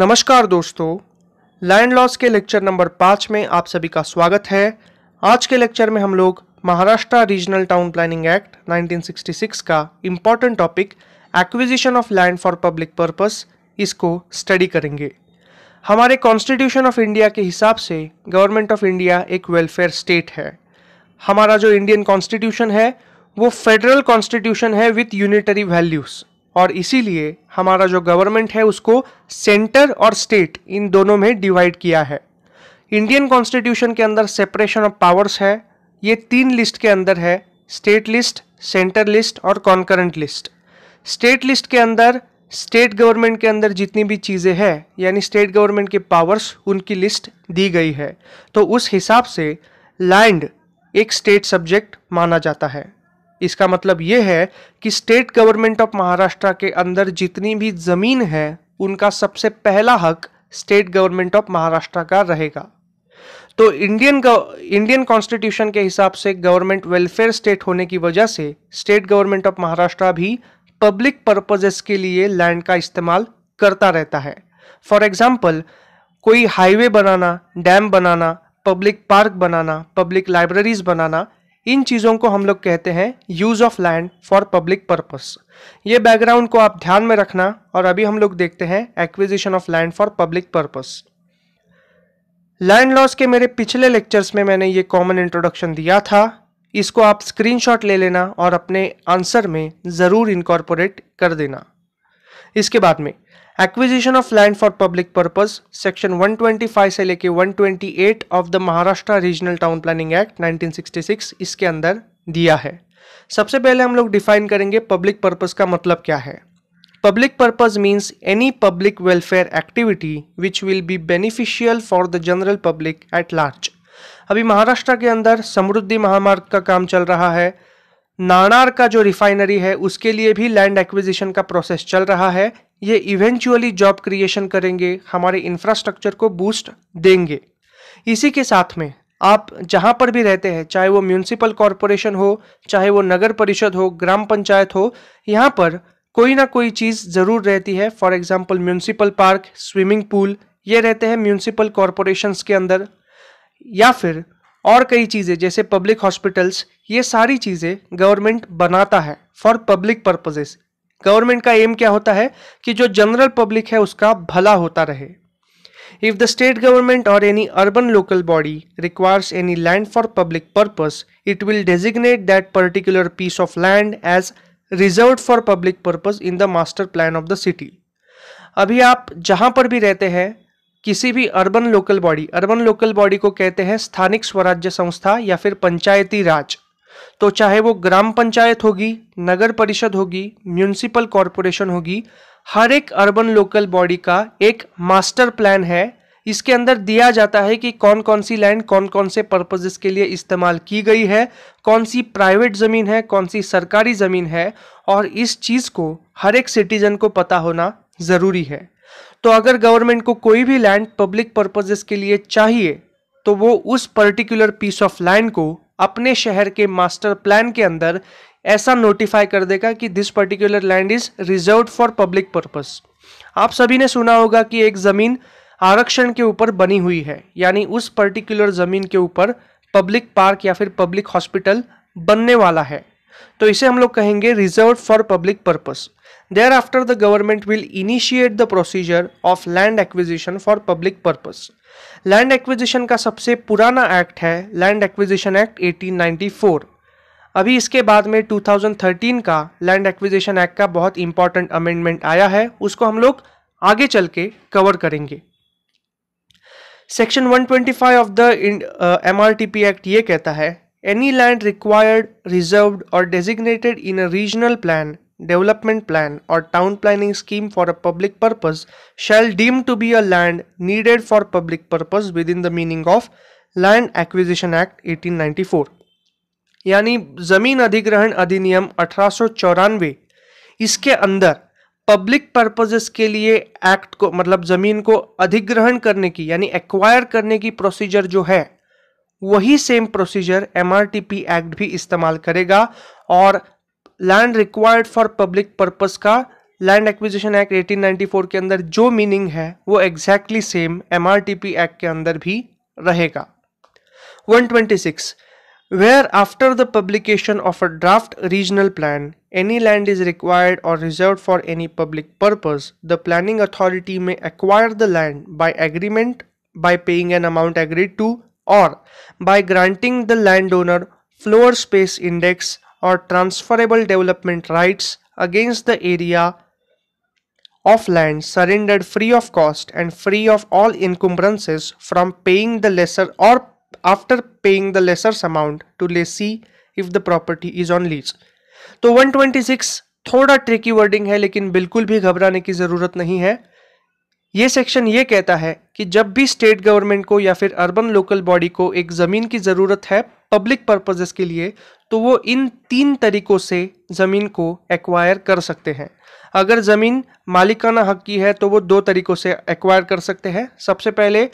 नमस्कार दोस्तों land laws के लेक्चर नंबर पाँच में आप सभी का स्वागत है आज के लेक्चर में हम लोग Maharashtra regional town planning act 1966 का important topic acquisition of land for public purpose इसको स्टडी करेंगे हमारे कॉन्स्टिट्यूशन ऑफ इंडिया के हिसाब से गवर्नमेंट ऑफ इंडिया एक वेलफेयर स्टेट है हमारा जो इंडियन कॉन्स्टिट्यूशन है वो फेडरल कॉन्स्टिट्यूशन है विथ यूनिटरी वैल्यूज़ और इसीलिए हमारा जो गवर्नमेंट है उसको सेंटर और स्टेट इन दोनों में डिवाइड किया है इंडियन कॉन्स्टिट्यूशन के अंदर सेपरेशन ऑफ पावर्स है ये तीन लिस्ट के अंदर है स्टेट लिस्ट सेंटर लिस्ट और कॉन्करेंट लिस्ट स्टेट लिस्ट के अंदर स्टेट गवर्नमेंट के अंदर जितनी भी चीज़ें हैं यानी स्टेट गवर्नमेंट के पावर्स उनकी लिस्ट दी गई है तो उस हिसाब से लैंड एक स्टेट सब्जेक्ट माना जाता है इसका मतलब ये है कि स्टेट गवर्नमेंट ऑफ महाराष्ट्र के अंदर जितनी भी ज़मीन है उनका सबसे पहला हक स्टेट गवर्नमेंट ऑफ महाराष्ट्र का रहेगा तो इंडियन इंडियन कॉन्स्टिट्यूशन के हिसाब से गवर्नमेंट वेलफेयर स्टेट होने की वजह से स्टेट गवर्नमेंट ऑफ महाराष्ट्र भी पब्लिक पर्पजेस के लिए लैंड का इस्तेमाल करता रहता है फॉर एग्जाम्पल कोई हाईवे बनाना डैम बनाना पब्लिक पार्क बनाना पब्लिक लाइब्रेरीज बनाना इन चीज़ों को हम लोग कहते हैं use of land for public purpose ये बैकग्राउंड को आप ध्यान में रखना और अभी हम लोग देखते हैं acquisition of land for public purpose land laws के मेरे पिछले लेक्चर्स में मैंने ये कॉमन इंट्रोडक्शन दिया था इसको आप स्क्रीनशॉट ले लेना और अपने आंसर में ज़रूर इनकॉर्पोरेट कर देना इसके बाद में acquisition of land for public purpose section 125 से लेके 128 of the Maharashtra regional town planning act 1966 इसके अंदर दिया है सबसे पहले हम लोग डिफाइन करेंगे पब्लिक पर्पज का मतलब क्या है public purpose means any public welfare activity which will be beneficial for the general public at large अभी महाराष्ट्र के अंदर समृद्धि महामार्ग का काम चल रहा है नानार का जो रिफाइनरी है उसके लिए भी लैंड एक्विजिशन का प्रोसेस चल रहा है ये इवेंचुअली जॉब क्रिएशन करेंगे हमारे इंफ्रास्ट्रक्चर को बूस्ट देंगे इसी के साथ में आप जहाँ पर भी रहते हैं चाहे वो म्यूनसिपल कॉरपोरेशन हो चाहे वो नगर परिषद हो ग्राम पंचायत हो यहाँ पर कोई ना कोई चीज़ ज़रूर रहती है for example municipal park swimming pool ये रहते हैं म्यूनसिपल कॉरपोरेशंस के अंदर या फिर और कई चीज़ें जैसे पब्लिक हॉस्पिटल्स ये सारी चीज़ें गवर्नमेंट बनाता है फॉर पब्लिक पर्पजेस गवर्नमेंट का एम क्या होता है कि जो जनरल पब्लिक है उसका भला होता रहे if the state government or any urban local body requires any land for public purpose it will designate that particular piece of land as reserve for public purpose in the master plan of the city अभी आप जहां पर भी रहते हैं किसी भी urban local body urban local body को कहते हैं स्थानिक स्वराज्य संस्था या फिर पंचायती राज तो चाहे वो ग्राम पंचायत होगी नगर परिषद होगी म्यूनसिपल कॉरपोरेशन होगी हर एक अर्बन लोकल बॉडी का एक मास्टर प्लान है इसके अंदर दिया जाता है कि कौन कौन सी लैंड कौन कौन से पर्पजेस के लिए इस्तेमाल की गई है कौन सी प्राइवेट ज़मीन है कौन सी सरकारी ज़मीन है और इस चीज़ को हर एक सिटीजन को पता होना ज़रूरी है तो अगर गवर्नमेंट को कोई भी लैंड पब्लिक पर्पजेस के लिए चाहिए तो वो उस पर्टिकुलर पीस ऑफ लैंड को अपने शहर के मास्टर प्लान के अंदर ऐसा नोटिफाई कर देगा कि this particular land is reserve for public purpose आप सभी ने सुना होगा कि एक ज़मीन आरक्षण के ऊपर बनी हुई है यानी उस पर्टिकुलर ज़मीन के ऊपर पब्लिक पार्क या फिर पब्लिक हॉस्पिटल बनने वाला है तो इसे हम लोग कहेंगे reserve for public purpose Thereafter, the government will initiate the procedure of land acquisition for public purpose. Land acquisition का सबसे पुराना एक्ट है लैंड एक्विजिशन एक्ट 1894 अभी इसके बाद में 2013 का लैंड एक्विजिशन एक्ट का बहुत इंपॉर्टेंट अमेंडमेंट आया है उसको हम लोग आगे चल के कवर करेंगे section 125 of the M R T P act ये कहता है any land required reserved or designated in a regional plan development plan or town planning scheme for a public purpose shall deem to be a land needed for public purpose within the meaning of land acquisition act 1894 यानी ज़मीन अधिग्रहण अधिनियम अठारह इसके अंदर public purposes के लिए act को मतलब ज़मीन को अधिग्रहण करने की यानी एक्वायर करने की प्रोसीजर जो है वही सेम प्रोसीजर एम एक्ट भी इस्तेमाल करेगा और land required for public purpose का लैंड एक्विजिशन एक्ट 1894 के अंदर जो मीनिंग है वो एग्जैक्टली सेम एमआरटीपी एक्ट के अंदर भी रहेगा 126 where after the publication of a draft regional plan any land is required or reserve for any public purpose the planning authority may acquire the land by agreement by paying an amount agreed to or by granting the land owner floor space index or transferable development rights against the area of land surrendered free of cost and free of all encumbrances from paying the lesser or after paying the lesser amount to lessee if the property is on lease. So 126 थोड़ा tricky wording है लेकिन बिल्कुल भी घबराने की ज़रूरत नहीं है ये सेक्शन ये कहता है कि जब भी स्टेट गवर्नमेंट को या फिर अर्बन लोकल बॉडी को एक ज़मीन की ज़रूरत है पब्लिक पर्पजेस के लिए तो वो इन तीन तरीक़ों से ज़मीन को एक्वायर कर सकते हैं अगर ज़मीन मालिकाना हक की है तो वो दो तरीक़ों से एक्वायर कर सकते हैं सबसे पहले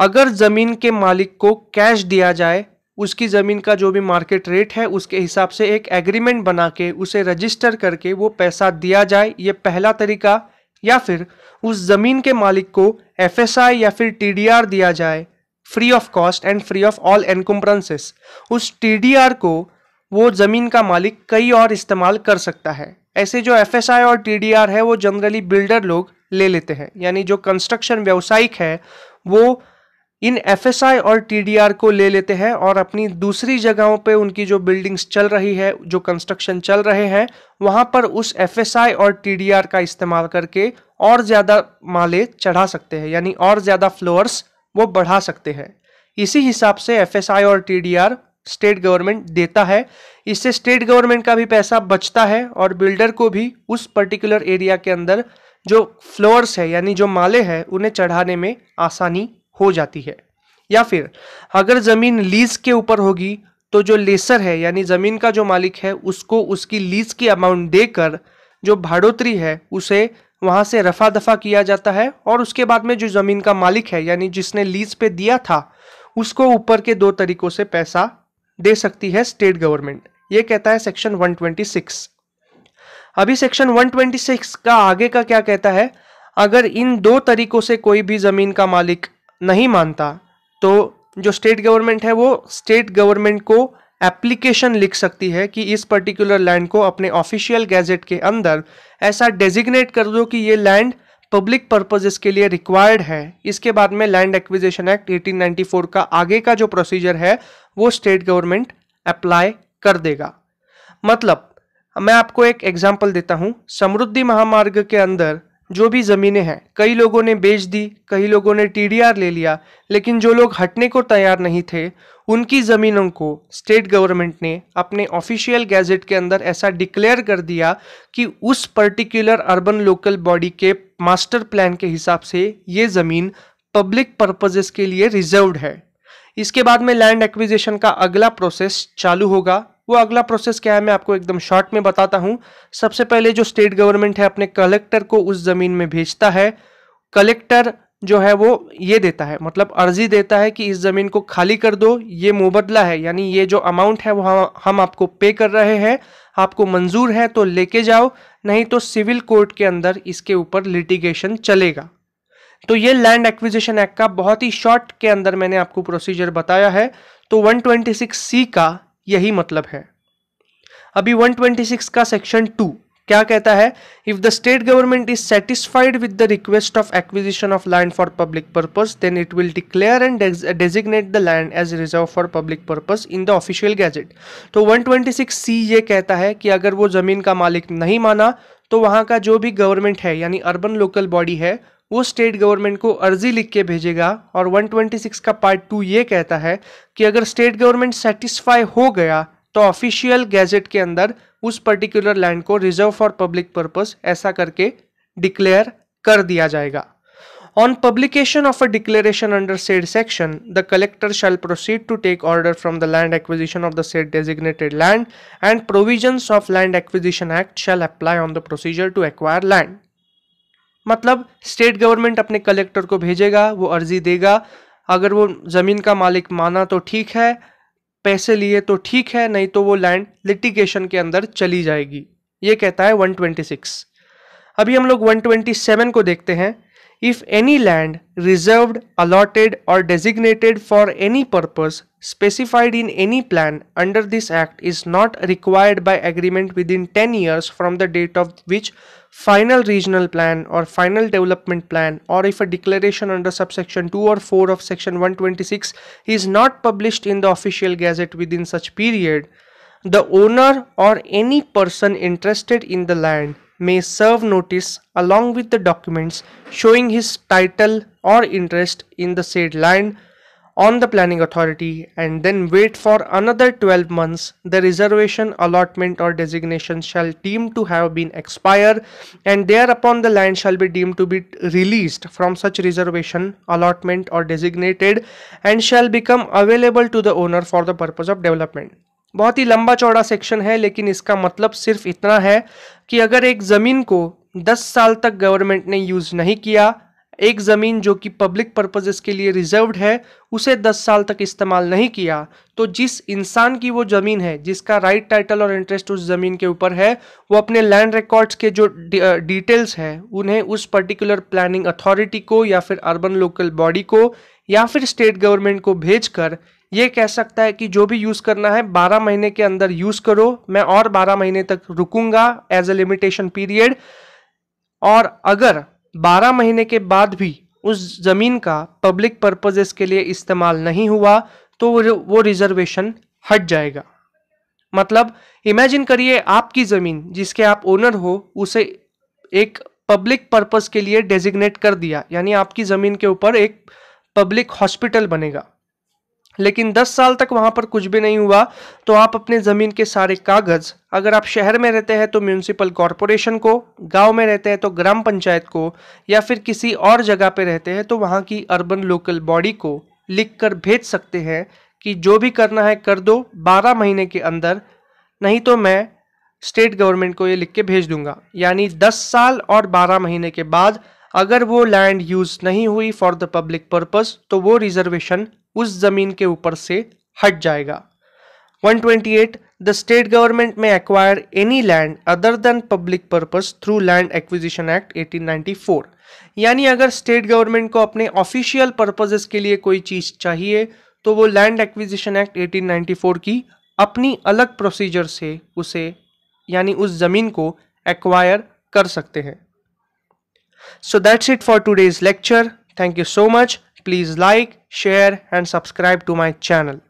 अगर ज़मीन के मालिक को कैश दिया जाए उसकी ज़मीन का जो भी मार्केट रेट है उसके हिसाब से एक एग्रीमेंट बना के उसे रजिस्टर करके वो पैसा दिया जाए ये पहला तरीका या फिर उस ज़मीन के मालिक को एफ या फिर टी दिया जाए free of cost and free of all encumbrances उस टी को वो ज़मीन का मालिक कई और इस्तेमाल कर सकता है ऐसे जो एफ और टी है वो जनरली बिल्डर लोग ले लेते हैं यानी जो कंस्ट्रक्शन व्यवसायिक है वो इन एफ और टी को ले लेते हैं और अपनी दूसरी जगहों पे उनकी जो बिल्डिंग्स चल रही है जो कंस्ट्रक्शन चल रहे हैं वहाँ पर उस एफ और टी का इस्तेमाल करके और ज़्यादा माले चढ़ा सकते हैं यानी और ज़्यादा फ्लोअर्स वो बढ़ा सकते हैं इसी हिसाब से एफ और टी स्टेट गवर्नमेंट देता है इससे स्टेट गवर्नमेंट का भी पैसा बचता है और बिल्डर को भी उस पर्टिकुलर एरिया के अंदर जो फ्लोअर्स है यानी जो माले हैं उन्हें चढ़ाने में आसानी हो जाती है या फिर अगर ज़मीन लीज के ऊपर होगी तो जो लेसर है यानी ज़मीन का जो मालिक है उसको उसकी लीज की अमाउंट देकर जो भाड़ोतरी है उसे वहाँ से रफा दफा किया जाता है और उसके बाद में जो ज़मीन का मालिक है यानी जिसने लीज पे दिया था उसको ऊपर के दो तरीकों से पैसा दे सकती है स्टेट गवर्नमेंट ये कहता है सेक्शन 126 अभी सेक्शन 126 का आगे का क्या कहता है अगर इन दो तरीकों से कोई भी ज़मीन का मालिक नहीं मानता तो जो स्टेट गवर्नमेंट है वो स्टेट गवर्नमेंट को एप्लीकेशन लिख सकती है कि इस पर्टिकुलर लैंड को अपने ऑफिशियल गैजेट के अंदर ऐसा डेजिग्नेट कर दो कि ये लैंड पब्लिक पर्पजेस के लिए रिक्वायर्ड है इसके बाद में लैंड एक्विजिशन एक्ट 1894 का आगे का जो प्रोसीजर है वो स्टेट गवर्नमेंट अप्लाई कर देगा मतलब मैं आपको एक एग्जाम्पल देता हूँ समृद्धि महामार्ग के अंदर जो भी ज़मीनें हैं कई लोगों ने बेच दी कई लोगों ने टी ले लिया लेकिन जो लोग हटने को तैयार नहीं थे उनकी ज़मीनों को स्टेट गवर्नमेंट ने अपने ऑफिशियल गैजेट के अंदर ऐसा डिक्लेयर कर दिया कि उस पर्टिकुलर अर्बन लोकल बॉडी के मास्टर प्लान के हिसाब से ये ज़मीन पब्लिक पर्पजेस के लिए रिजर्व है इसके बाद में लैंड एक्विजिशन का अगला प्रोसेस चालू होगा वो अगला प्रोसेस क्या है मैं आपको एकदम शॉर्ट में बताता हूँ सबसे पहले जो स्टेट गवर्नमेंट है अपने कलेक्टर को उस ज़मीन में भेजता है कलेक्टर जो है वो ये देता है मतलब अर्जी देता है कि इस ज़मीन को खाली कर दो ये मुबदला है यानी ये जो अमाउंट है वो हम हम आपको पे कर रहे हैं आपको मंजूर है तो लेके जाओ नहीं तो सिविल कोर्ट के अंदर इसके ऊपर लिटिगेशन चलेगा तो ये लैंड एक्विजिशन एक्ट का बहुत ही शॉर्ट के अंदर मैंने आपको प्रोसीजर बताया है तो 126 सी का यही मतलब है अभी 126 का सेक्शन टू क्या कहता है if the state government is satisfied with the request of acquisition of land for public purpose then it will declare and designate the land as reserve for public purpose in the official gazette तो 126 सी ये कहता है कि अगर वो जमीन का मालिक नहीं माना तो वहां का जो भी गवर्नमेंट है यानी अर्बन लोकल बॉडी है वो स्टेट गवर्नमेंट को अर्जी लिख के भेजेगा और 126 का पार्ट टू ये कहता है कि अगर स्टेट गवर्नमेंट सेटिस्फाई हो गया तो ऑफिशियल गैजेट के अंदर उस पर्टिकुलर लैंड को रिजर्व फॉर पब्लिक पर्पज ऐसा करके डिक्लेयर कर दिया जाएगा on publication of a declaration under said section the collector shall proceed to take order from the land acquisition of the said designated land and provision of land acquisition act shall apply on the procedure to acquire land मतलब state government अपने collector को भेजेगा वो अर्जी देगा अगर वो ज़मीन का मालिक माना तो ठीक है पैसे लिए तो ठीक है नहीं तो वो लैंड लिटिगेशन के अंदर चली जाएगी ये कहता है 126 अभी हम लोग 127 को देखते हैं if any land reserved allotted or designated for any purpose in any plan under this act is not required by agreement within ten years from the date of which final regional plan or final development plan or if a declaration under subsection 2 or 4 of section 126 is not published in the official gazette within such period, the owner or any person interested in the land may serve notice along with the documents showing his title or interest in the said land on the planning authority and then wait for another 12 months the reservation allotment or designation shall deem to have been expired and thereupon the land shall be deemed to be released from such reservation allotment or designated and shall become available to the owner for the purpose of development बहुत ही लंबा चौड़ा section है लेकिन इसका मतलब सिर्फ इतना है कि अगर एक ज़मीन को 10 साल तक गवर्नमेंट ने यूज़ नहीं किया एक ज़मीन जो कि पब्लिक पर्पजेस के लिए रिजर्व्ड है उसे 10 साल तक इस्तेमाल नहीं किया तो जिस इंसान की वो ज़मीन है जिसका राइट टाइटल और इंटरेस्ट उस ज़मीन के ऊपर है वो अपने लैंड रिकॉर्ड्स के जो डिटेल्स हैं उन्हें उस पर्टिकुलर प्लानिंग अथॉरिटी को या फिर अर्बन लोकल बॉडी को या फिर स्टेट गवर्नमेंट को कर ये कह सकता है कि जो भी यूज़ करना है 12 महीने के अंदर यूज़ करो मैं और 12 महीने तक रुकूंगा एज ए लिमिटेशन पीरियड और अगर 12 महीने के बाद भी उस ज़मीन का पब्लिक पर्पजेस के लिए इस्तेमाल नहीं हुआ तो वो रिजर्वेशन हट जाएगा मतलब इमेजिन करिए आपकी ज़मीन जिसके आप ओनर हो उसे एक पब्लिक पर्पज के लिए डेजिग्नेट कर दिया यानी आपकी ज़मीन के ऊपर एक पब्लिक हॉस्पिटल बनेगा लेकिन 10 साल तक वहाँ पर कुछ भी नहीं हुआ तो आप अपने ज़मीन के सारे कागज़ अगर आप शहर में रहते हैं तो म्यूनसिपल कॉरपोरेशन को गांव में रहते हैं तो ग्राम पंचायत को या फिर किसी और जगह पे रहते हैं तो वहाँ की अर्बन लोकल बॉडी को लिख कर भेज सकते हैं कि जो भी करना है कर दो बारह महीने के अंदर नहीं तो मैं स्टेट गवर्नमेंट को ये लिख के भेज दूंगा यानी दस साल और बारह महीने के बाद अगर वो लैंड यूज़ नहीं हुई फॉर द पब्लिक पर्पज़ तो वो रिजर्वेशन उस जमीन के ऊपर से हट जाएगा 128 the state government may acquire any land other than public purpose through land acquisition act 1894 यानी अगर स्टेट गवर्नमेंट को अपने ऑफिशियल पर्पजेस के लिए कोई चीज चाहिए तो वो लैंड एक्विजिशन एक्ट 1894 की अपनी अलग प्रोसीजर से उसे यानी उस जमीन को एक्वायर कर सकते हैं so that's it for today's lecture thank you so much Please like, share and subscribe to my channel.